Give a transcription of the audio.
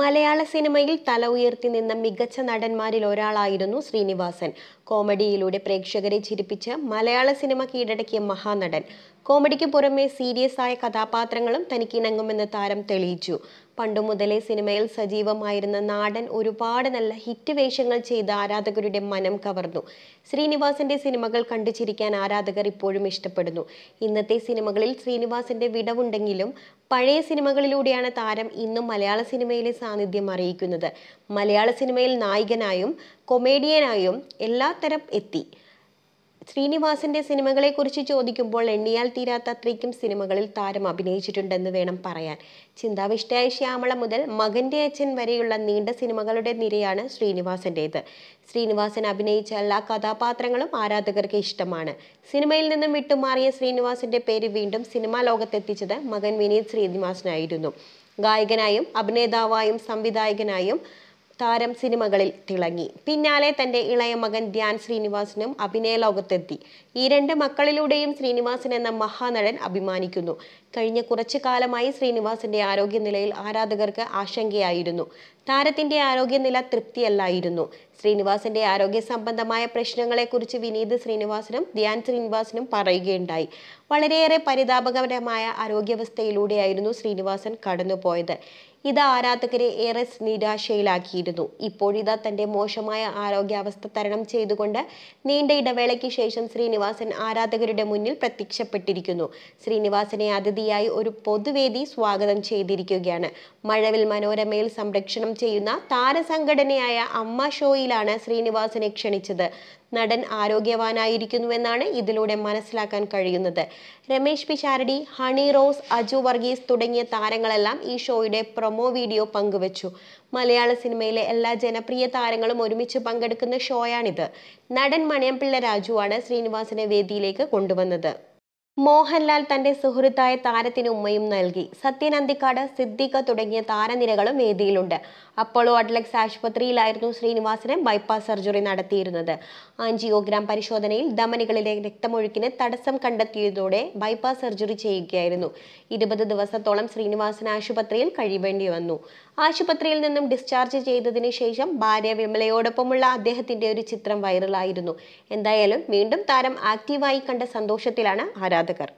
മലയാള സിനിമയിൽ തല ഉയർത്തി നിന്ന മികച്ച നടന്മാരിൽ ഒരാളായിരുന്നു ശ്രീനിവാസൻ കോമഡിയിലൂടെ പ്രേക്ഷകരെ ചിരിപ്പിച്ച് മലയാള സിനിമ കീഴടക്കിയ മഹാനടൻ കോമഡിക്ക് പുറമെ സീരിയസ് ആയ കഥാപാത്രങ്ങളും തനിക്കിണങ്ങുമെന്ന് താരം തെളിയിച്ചു പണ്ടു മുതലേ സിനിമയിൽ സജീവമായിരുന്ന നാടൻ ഒരുപാട് നല്ല ഹിറ്റ് വേഷങ്ങൾ ചെയ്ത് ആരാധകരുടെ മനം കവർന്നു ശ്രീനിവാസന്റെ സിനിമകൾ കണ്ടുചിരിക്കാൻ ആരാധകർ ഇപ്പോഴും ഇഷ്ടപ്പെടുന്നു ഇന്നത്തെ സിനിമകളിൽ ശ്രീനിവാസന്റെ വിടവുണ്ടെങ്കിലും പഴയ സിനിമകളിലൂടെയാണ് താരം ഇന്നും മലയാള സിനിമയിലെ സാന്നിധ്യം അറിയിക്കുന്നത് മലയാള സിനിമയിൽ നായകനായും കൊമേഡിയനായും എല്ലാത്തരം എത്തി ശ്രീനിവാസന്റെ സിനിമകളെക്കുറിച്ച് ചോദിക്കുമ്പോൾ എണ്ണിയാൽ തീരാത്ത അത്രയ്ക്കും സിനിമകളിൽ താരം അഭിനയിച്ചിട്ടുണ്ടെന്ന് വേണം പറയാൻ ചിന്താവിഷ്ടയായ ശ്യാമള മുതൽ മകന്റെ അച്ഛൻ വരെയുള്ള നീണ്ട സിനിമകളുടെ നിരയാണ് ശ്രീനിവാസന്റേത് ശ്രീനിവാസൻ അഭിനയിച്ച എല്ലാ കഥാപാത്രങ്ങളും ആരാധകർക്ക് ഇഷ്ടമാണ് സിനിമയിൽ നിന്നും വിട്ടുമാറിയ ശ്രീനിവാസന്റെ പേര് വീണ്ടും സിനിമാ ലോകത്തെത്തിച്ചത് മകൻ വിനീത് ശ്രീനിവാസനായിരുന്നു ഗായകനായും അഭിനേതാവായും സംവിധായകനായും താരം സിനിമകളിൽ തിളങ്ങി പിന്നാലെ തന്റെ ഇളയ മകൻ ധ്യാൻ ശ്രീനിവാസനും അഭിനയ ലോകത്തെത്തി ഈ രണ്ട് മക്കളിലൂടെയും ശ്രീനിവാസൻ എന്ന മഹാനടൻ അഭിമാനിക്കുന്നു കഴിഞ്ഞ കുറച്ചു കാലമായി ശ്രീനിവാസന്റെ ആരോഗ്യനിലയിൽ ആരാധകർക്ക് ആശങ്കയായിരുന്നു താരത്തിന്റെ ആരോഗ്യനില തൃപ്തിയല്ലായിരുന്നു ശ്രീനിവാസന്റെ ആരോഗ്യ സംബന്ധമായ പ്രശ്നങ്ങളെക്കുറിച്ച് വിനീത് ശ്രീനിവാസനും ധ്യാൻ ശ്രീനിവാസനും പറയുകയുണ്ടായി വളരെയേറെ പരിതാപകരമായ ആരോഗ്യാവസ്ഥയിലൂടെയായിരുന്നു ശ്രീനിവാസൻ കടന്നുപോയത് ഇത് ആരാധകരെ ഏറെ നിരാശയിലാക്കിയിരുന്നു ഇപ്പോഴിതാ തന്റെ മോശമായ ആരോഗ്യാവസ്ഥ തരണം ചെയ്തുകൊണ്ട് നീണ്ട ഇടവേളയ്ക്ക് ശേഷം ശ്രീനിവാസൻ ആരാധകരുടെ മുന്നിൽ പ്രത്യക്ഷപ്പെട്ടിരിക്കുന്നു ശ്രീനിവാസനെ അതിഥിയായി ഒരു പൊതുവേദി സ്വാഗതം ചെയ്തിരിക്കുകയാണ് മഴവിൽ മനോരമയിൽ സംരക്ഷണം ചെയ്യുന്ന താരസംഘടനയായ അമ്മ ഷോയിലാണ് ശ്രീനിവാസനെ ക്ഷണിച്ചത് നടൻ ആരോഗ്യവാനായിരിക്കുന്നുവെന്നാണ് ഇതിലൂടെ മനസ്സിലാക്കാൻ കഴിയുന്നത് രമേശ് പിഷാരടി ഹണി റോസ് അജു വർഗീസ് തുടങ്ങിയ താരങ്ങളെല്ലാം ഈ ഷോയുടെ പ്രൊ പ്രൊമോ വീഡിയോ പങ്കുവച്ചു മലയാള സിനിമയിലെ എല്ലാ ജനപ്രിയ താരങ്ങളും ഒരുമിച്ച് പങ്കെടുക്കുന്ന ഷോയാണിത് നടൻ മണിയമ്പിള്ള രാജുവാണ് ശ്രീനിവാസനെ വേദിയിലേക്ക് കൊണ്ടുവന്നത് മോഹൻലാൽ തന്റെ സുഹൃത്തായ താരത്തിന് ഉമ്മയും നൽകി സത്യൻ അന്തിക്കാട് സിദ്ദിഖ തുടങ്ങിയ താരനിരകളും വേദിയിലുണ്ട് അപ്പോളോ അഡ്ലക്സ് ആശുപത്രിയിലായിരുന്നു ശ്രീനിവാസന് ബൈപ്പാസ് സർജറി നടത്തിയിരുന്നത് ആൻജിയോഗ്രാം പരിശോധനയിൽ ധമനികളിലെ രക്തമൊഴുക്കിന് തടസ്സം കണ്ടെത്തിയതോടെ ബൈപ്പാസ് സർജറി ചെയ്യുകയായിരുന്നു ഇരുപത് ദിവസത്തോളം ശ്രീനിവാസൻ ആശുപത്രിയിൽ കഴിയേണ്ടി വന്നു ആശുപത്രിയിൽ നിന്നും ഡിസ്ചാർജ് ചെയ്തതിനു ശേഷം ഭാര്യ വിമലയോടൊപ്പമുള്ള അദ്ദേഹത്തിന്റെ ഒരു ചിത്രം വൈറലായിരുന്നു എന്തായാലും വീണ്ടും താരം ആക്റ്റീവായി കണ്ട സന്തോഷത്തിലാണ് ആരാധന യാദഗർ